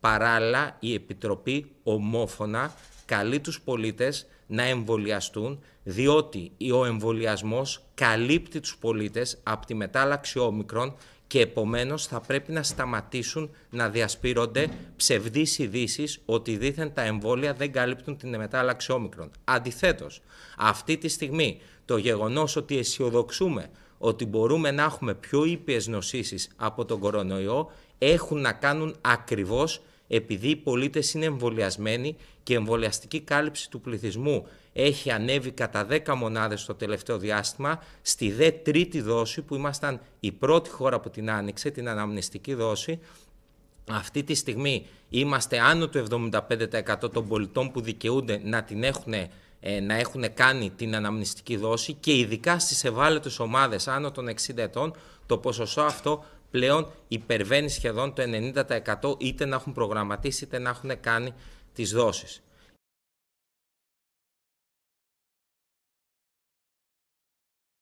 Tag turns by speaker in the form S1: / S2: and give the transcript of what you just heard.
S1: Παράλληλα, η Επιτροπή ομόφωνα καλεί τους πολίτες να εμβολιαστούν, διότι ο εμβολιασμός καλύπτει τους πολίτες από τη μετάλλαξη όμικρον και επομένως θα πρέπει να σταματήσουν να διασπείρονται ψευδείς ειδήσεις ότι δήθεν τα εμβόλια δεν καλύπτουν την μετάλλαξη όμικρον. Αντιθέτως, αυτή τη στιγμή το γεγονός ότι αισιοδοξούμε ότι μπορούμε να έχουμε πιο ήπιες νοσήσεις από τον κορονοϊό έχουν να κάνουν ακριβώς επειδή οι πολίτες είναι εμβολιασμένοι και η εμβολιαστική κάλυψη του πληθυσμού έχει ανέβει κατά 10 μονάδες στο τελευταίο διάστημα, στη δε τρίτη δόση που ήμασταν η πρώτη χώρα που την άνοιξε, την αναμνηστική δόση, αυτή τη στιγμή είμαστε άνω του 75% των πολιτών που δικαιούνται να την έχουν ε, να έχουν κάνει την αναμνηστική δόση και ειδικά στις ευάλωτες ομάδες άνω των 60 ετών το ποσοστό αυτό πλέον υπερβαίνει σχεδόν το 90% είτε να έχουν προγραμματίσει είτε να έχουν κάνει τις δόσεις.